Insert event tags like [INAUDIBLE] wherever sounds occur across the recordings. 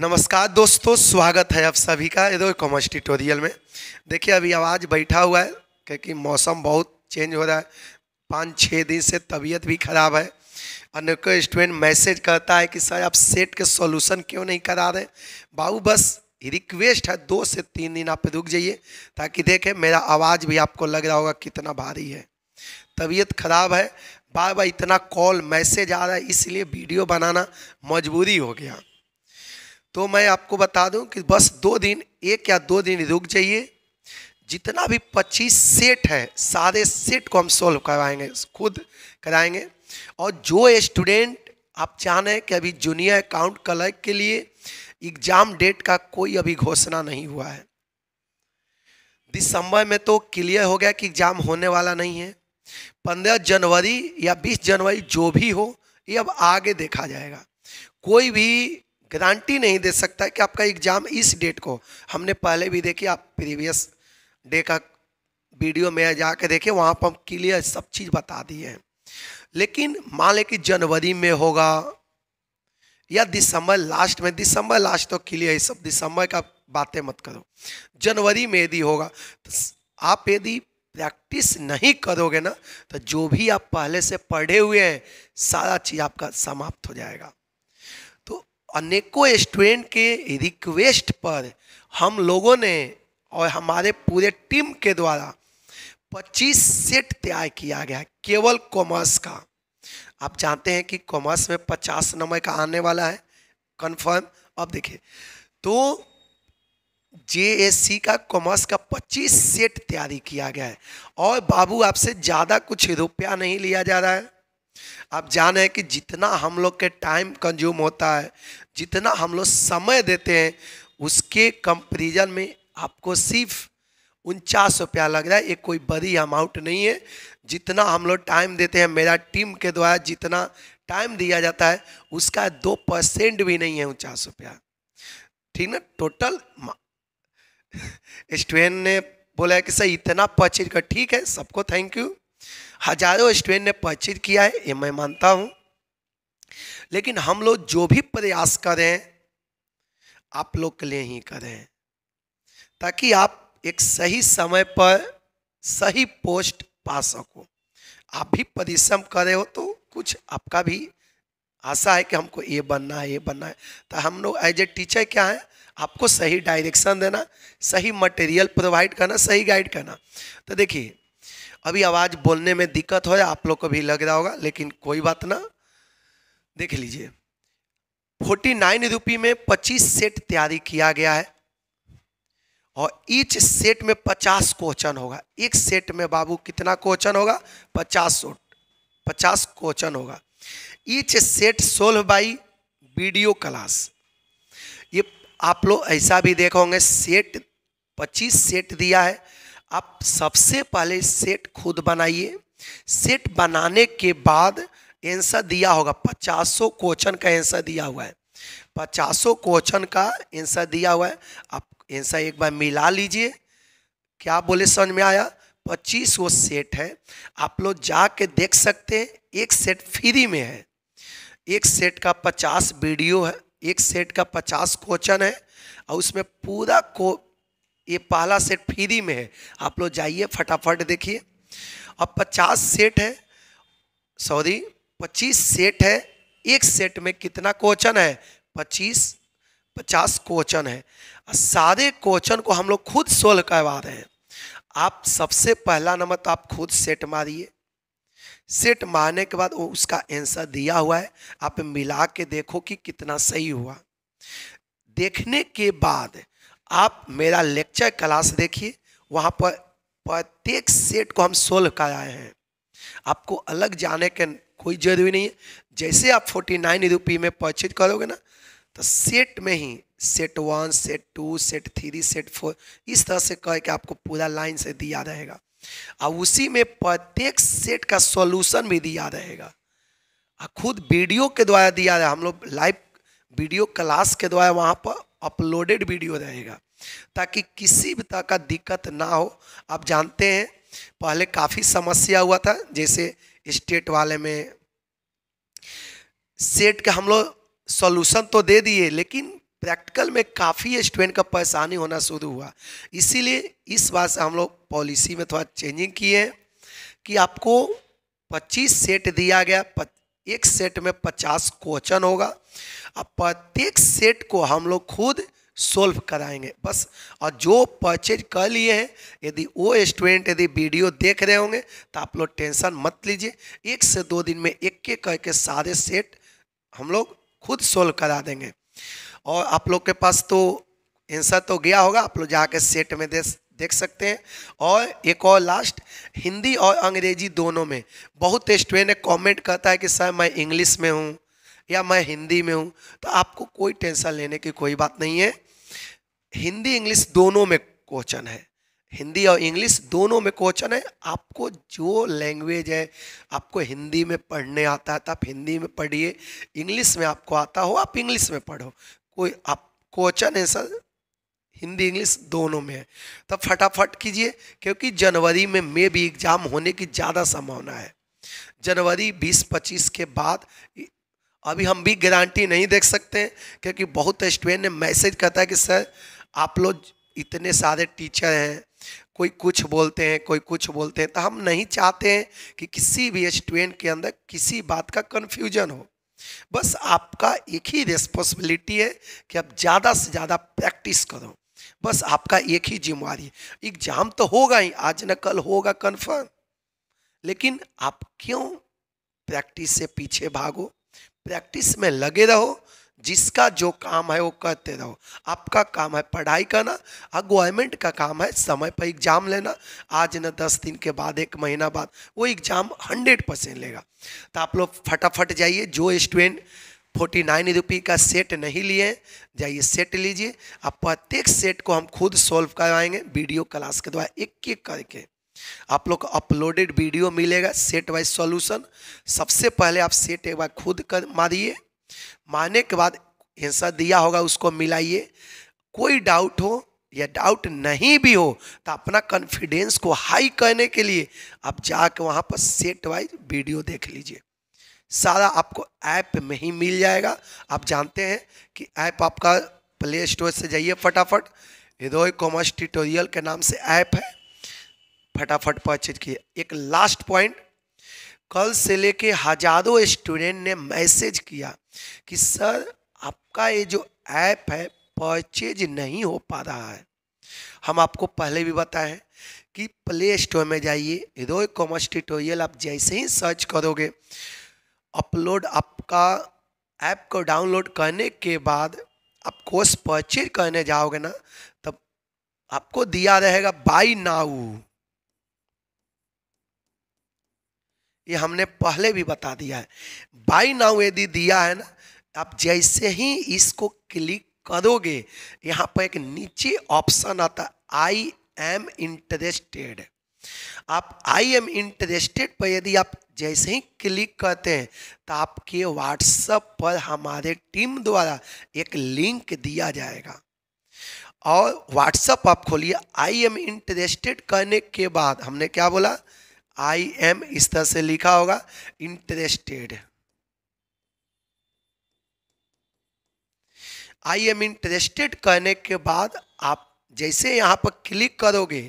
नमस्कार दोस्तों स्वागत है आप सभी का इधर कॉमर्स ट्यूटोरियल में देखिए अभी आवाज़ बैठा हुआ है क्योंकि मौसम बहुत चेंज हो रहा है पाँच छः दिन से तबीयत भी ख़राब है अनेकों स्टूडेंट मैसेज करता है कि सर आप सेट के सॉल्यूशन क्यों नहीं करा रहे बाबू बस रिक्वेस्ट है दो से तीन दिन आप रुक जाइए ताकि देखें मेरा आवाज़ भी आपको लग रहा होगा कितना भारी है तबीयत खराब है बार बार इतना कॉल मैसेज आ रहा है इसलिए वीडियो बनाना मजबूरी हो गया तो मैं आपको बता दूं कि बस दो दिन एक या दो दिन रुक जाइए जितना भी पच्चीस सेट है सारे सेट को हम सॉल्व करवाएंगे खुद कराएंगे और जो स्टूडेंट आप चाह रहे हैं कि अभी जूनियर अकाउंट क्लर्क के लिए एग्जाम डेट का कोई अभी घोषणा नहीं हुआ है दिसंबर में तो क्लियर हो गया कि एग्जाम होने वाला नहीं है पंद्रह जनवरी या बीस जनवरी जो भी हो ये अब आगे देखा जाएगा कोई भी गारंटी नहीं दे सकता कि आपका एग्ज़ाम इस डेट को हमने पहले भी देखी आप प्रीवियस डे का वीडियो में जाके देखे वहाँ पर हम क्लियर सब चीज़ बता दिए हैं लेकिन मान लें कि जनवरी में होगा या दिसंबर लास्ट में दिसंबर लास्ट तो क्लियर है सब दिसंबर का बातें मत करो जनवरी में यदि होगा तो आप यदि प्रैक्टिस नहीं करोगे ना तो जो भी आप पहले से पढ़े हुए हैं सारा चीज़ आपका समाप्त हो जाएगा अनेकों स्टूडेंट के रिक्वेस्ट पर हम लोगों ने और हमारे पूरे टीम के द्वारा 25 सेट तैयार किया गया केवल कॉमर्स का आप जानते हैं कि कॉमर्स में 50 नंबर का आने वाला है कंफर्म अब देखिए तो जे का कॉमर्स का 25 सेट तैयारी किया गया है और बाबू आपसे ज़्यादा कुछ रुपया नहीं लिया जा रहा है आप जाने कि जितना हम लोग के टाइम कंज्यूम होता है जितना हम लोग समय देते हैं उसके कंपेरिजन में आपको सिर्फ उनचास रुपया लग रहा है ये कोई बड़ी अमाउंट नहीं है जितना हम लोग टाइम देते हैं मेरा टीम के द्वारा जितना टाइम दिया जाता है उसका दो परसेंट भी नहीं है उनचास रुपया ठीक ना टोटल [LAUGHS] स्टूडेंट ने बोला कि सर इतना परचेज कर ठीक है सबको थैंक यू हजारों स्टूडेंट ने परिचित किया है ये मैं मानता हूँ लेकिन हम लोग जो भी प्रयास करें आप लोग के लिए ही करें ताकि आप एक सही समय पर सही पोस्ट पा सको आप भी परिश्रम करे हो तो कुछ आपका भी आशा है कि हमको ये बनना है ये बनना है तो हम लोग एज ए टीचर क्या है आपको सही डायरेक्शन देना सही मटेरियल प्रोवाइड करना सही गाइड करना तो देखिए अभी आवाज़ बोलने में दिक्कत हो आप लोग को भी लग रहा होगा लेकिन कोई बात ना देख लीजिए फोर्टी नाइन रूपी में पच्चीस सेट तैयारी किया गया है और ईच सेट में पचास क्वेश्चन होगा एक सेट में बाबू कितना क्वेश्चन होगा पचास पचास क्वेश्चन होगा each set solve by video class ये आप लोग ऐसा भी देखे होंगे सेट पच्चीस सेट दिया है आप सबसे पहले सेट खुद बनाइए सेट बनाने के बाद आंसर दिया होगा पचासों क्वेश्चन का आंसर दिया हुआ है पचासों क्वेश्चन का आंसर दिया हुआ है आप आंसर एक बार मिला लीजिए क्या बोले समझ में आया पच्चीस वो सेट है आप लोग जाके देख सकते हैं एक सेट फ्री में है एक सेट का पचास वीडियो है एक सेट का पचास क्वेश्चन है और उसमें पूरा को ये पहला सेट फ्री में है आप लोग जाइए फटाफट देखिए अब 50 सेट है सॉरी 25 सेट है एक सेट में कितना क्वेश्चन है 25 50 क्वेश्चन है सारे क्वेश्चन को हम लोग खुद सोल्व करवा रहे हैं आप सबसे पहला नंबर तो आप खुद सेट मारिए सेट मारने के बाद वो उसका आंसर दिया हुआ है आप मिला के देखो कि कितना सही हुआ देखने के बाद आप मेरा लेक्चर क्लास देखिए वहाँ पर प्रत्येक सेट को हम सोल्व कराए हैं आपको अलग जाने के कोई जरूरी नहीं है जैसे आप फोर्टी नाइन रुपी में परचेज करोगे ना तो सेट में ही set one set two set three set four इस तरह से करके आपको पूरा लाइन से दिया रहेगा और उसी में प्रत्येक सेट का सॉल्यूशन भी दिया रहेगा और खुद वीडियो के द्वारा दिया रहा हम लोग लाइव वीडियो क्लास के द्वारा वहाँ पर अपलोडेड वीडियो रहेगा ताकि किसी भी तरह का दिक्कत ना हो आप जानते हैं पहले काफ़ी समस्या हुआ था जैसे स्टेट वाले में सेट का हम लोग सोल्यूशन तो दे दिए लेकिन प्रैक्टिकल में काफ़ी स्टूडेंट का परेशानी होना शुरू हुआ इसीलिए इस बात से हम लोग पॉलिसी में थोड़ा चेंजिंग किए कि आपको 25 सेट दिया गया एक सेट में 50 क्वेश्चन होगा अब प्रत्येक सेट को हम लोग खुद सोल्व कराएंगे बस और जो परचेज कर लिए हैं यदि वो स्टूडेंट यदि वीडियो देख रहे होंगे तो आप लोग टेंशन मत लीजिए एक से दो दिन में एक एक करके सारे सेट हम लोग खुद सोल्व करा देंगे और आप लोग के पास तो आंसर तो गया होगा आप लोग जाके सेट में दे देख सकते हैं और एक और लास्ट हिंदी और अंग्रेजी दोनों में बहुत स्टूडेंट कमेंट करता है कि सर मैं इंग्लिश में हूँ या मैं हिंदी में हूँ तो आपको कोई टेंशन लेने की कोई बात नहीं है हिंदी इंग्लिश दोनों में क्वेश्चन है हिंदी और इंग्लिश दोनों में क्वेश्चन है आपको जो लैंग्वेज है आपको हिंदी में पढ़ने आता है तो आप हिंदी में पढ़िए इंग्लिश में आपको आता हो आप इंग्लिश में पढ़ो कोई आप क्वेश्चन ऐसा हिंदी इंग्लिश दोनों में है तो फटाफट कीजिए क्योंकि जनवरी में मे भी एग्ज़ाम होने की ज़्यादा संभावना है जनवरी 20-25 के बाद अभी हम भी गारंटी नहीं देख सकते हैं क्योंकि बहुत स्टूडेंट ने मैसेज कहता है कि सर आप लोग इतने सारे टीचर हैं कोई कुछ बोलते हैं कोई कुछ बोलते हैं तो हम नहीं चाहते हैं कि किसी भी स्टूडेंट के अंदर किसी बात का कन्फ्यूजन हो बस आपका एक ही रिस्पॉन्सिबिलिटी है कि आप ज़्यादा से ज़्यादा प्रैक्टिस करो बस आपका एक ही जिम्मेवारी एग्जाम तो होगा ही आज न कल होगा कन्फर्म लेकिन आप क्यों प्रैक्टिस से पीछे भागो प्रैक्टिस में लगे रहो जिसका जो काम है वो करते रहो आपका काम है पढ़ाई करना और गवर्नमेंट का काम है समय पर एग्जाम लेना आज न दस दिन के बाद एक महीना बाद वो एग्जाम हंड्रेड परसेंट लेगा तो आप लोग फटाफट जाइए जो स्टूडेंट फोर्टी नाइन रुपी का सेट नहीं लिए जाइए सेट लीजिए आप प्रत्येक सेट को हम खुद सॉल्व करवाएंगे वीडियो क्लास के द्वारा एक एक करके आप लोग को अपलोडेड वीडियो मिलेगा सेट वाइज सॉल्यूशन सबसे पहले आप सेट एक बार खुद कर मारिए मारने के बाद आंसर दिया होगा उसको मिलाइए कोई डाउट हो या डाउट नहीं भी हो तो अपना कॉन्फिडेंस को हाई करने के लिए आप जाके वहाँ पर सेट वाइज वीडियो देख लीजिए सारा आपको ऐप में ही मिल जाएगा आप जानते हैं कि ऐप आपका प्ले स्टोर से जाइए फटाफट रिदोई कॉमर्स ट्यूटोरियल के नाम से ऐप है फटाफट परचेज किए एक लास्ट पॉइंट कल से लेके हजारों स्टूडेंट ने मैसेज किया कि सर आपका ये जो ऐप है परचेज नहीं हो पा रहा है हम आपको पहले भी बताए हैं कि प्ले स्टोर में जाइए रोय कॉमर्स ट्यूटोरियल आप जैसे ही सर्च करोगे अपलोड आपका ऐप को डाउनलोड करने के बाद आप कोर्स परचेज करने जाओगे ना तब आपको दिया रहेगा बाई नाउ ये हमने पहले भी बता दिया है बाई नाउ यदि दिया है ना आप जैसे ही इसको क्लिक करोगे यहाँ पर एक नीचे ऑप्शन आता आई एम इंटरेस्टेड आप आई एम इंटरेस्टेड पर यदि आप जैसे ही क्लिक करते हैं तो आपके व्हाट्सएप पर हमारे टीम द्वारा एक लिंक दिया जाएगा और व्हाट्सएप आप खोलिए आई एम इंटरेस्टेड करने के बाद हमने क्या बोला आई एम इस तरह से लिखा होगा इंटरेस्टेड आई एम इंटरेस्टेड कहने के बाद आप जैसे यहां पर क्लिक करोगे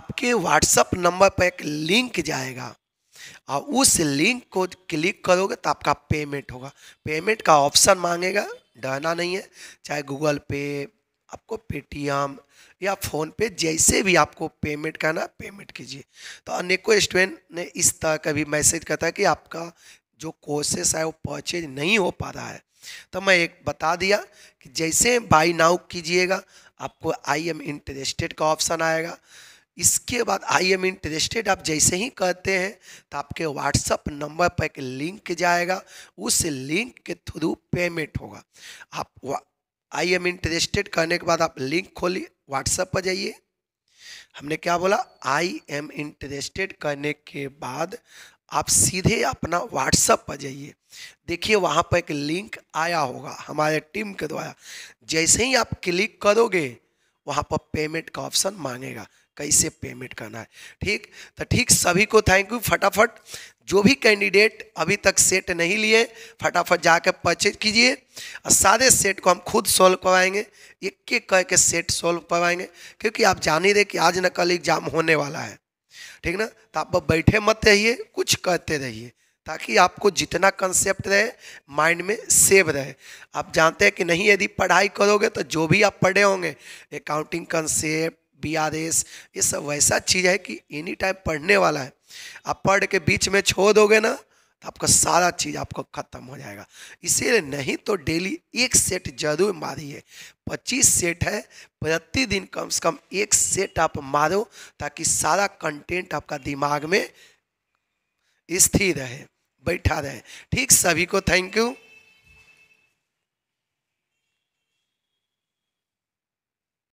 आपके व्हाट्सएप नंबर पर एक लिंक जाएगा और उस लिंक को क्लिक करोगे तो आपका पेमेंट होगा पेमेंट का ऑप्शन मांगेगा डरना नहीं है चाहे गूगल पे आपको पेटीएम या फ़ोन पे जैसे भी आपको पेमेंट करना पेमेंट कीजिए तो अनेकों स्टूडेंट ने इस तरह का भी मैसेज करता है कि आपका जो कोर्सेस है वो परचेज नहीं हो पा रहा है तो मैं एक बता दिया कि जैसे बाई नाउ कीजिएगा आपको आई एम इंटरेस्टेड का ऑप्शन आएगा इसके बाद आई एम इंटरेस्टेड आप जैसे ही करते हैं तो आपके व्हाट्सअप नंबर पर एक लिंक जाएगा उस लिंक के थ्रू पेमेंट होगा आप आई एम इंटरेस्टेड कहने के बाद आप लिंक खोलिए व्हाट्सएप पर जाइए हमने क्या बोला आई एम इंटरेस्टेड कहने के बाद आप सीधे अपना व्हाट्सएप पर जाइए देखिए वहाँ पर एक लिंक आया होगा हमारे टीम के द्वारा जैसे ही आप क्लिक करोगे वहाँ पर पेमेंट का ऑप्शन मांगेगा कैसे पेमेंट करना है ठीक तो ठीक सभी को थैंक यू फटाफट जो भी कैंडिडेट अभी तक सेट नहीं लिए फटाफट जाकर परचेज कीजिए और सारे सेट को हम खुद सॉल्व करवाएंगे एक एक करके सेट सॉल्व करवाएंगे क्योंकि आप जान ही रहे कि आज न कल एग्जाम होने वाला है ठीक ना तो आप बैठे मत रहिए कुछ करते रहिए ताकि आपको जितना कंसेप्ट रहे माइंड में सेव रहे आप जानते हैं कि नहीं यदि पढ़ाई करोगे तो जो भी आप पढ़े होंगे अकाउंटिंग कंसेप्ट पी आदेश ये सब वैसा चीज़ है कि एनी टाइम पढ़ने वाला है आप पढ़ के बीच में छोड़ दोगे ना तो आपका सारा चीज़ आपको खत्म हो जाएगा इसीलिए नहीं तो डेली एक सेट जरूर मारिए पच्चीस सेट है प्रतिदिन कम से कम एक सेट आप मारो ताकि सारा कंटेंट आपका दिमाग में स्थिर रहे बैठा रहे ठीक सभी को थैंक यू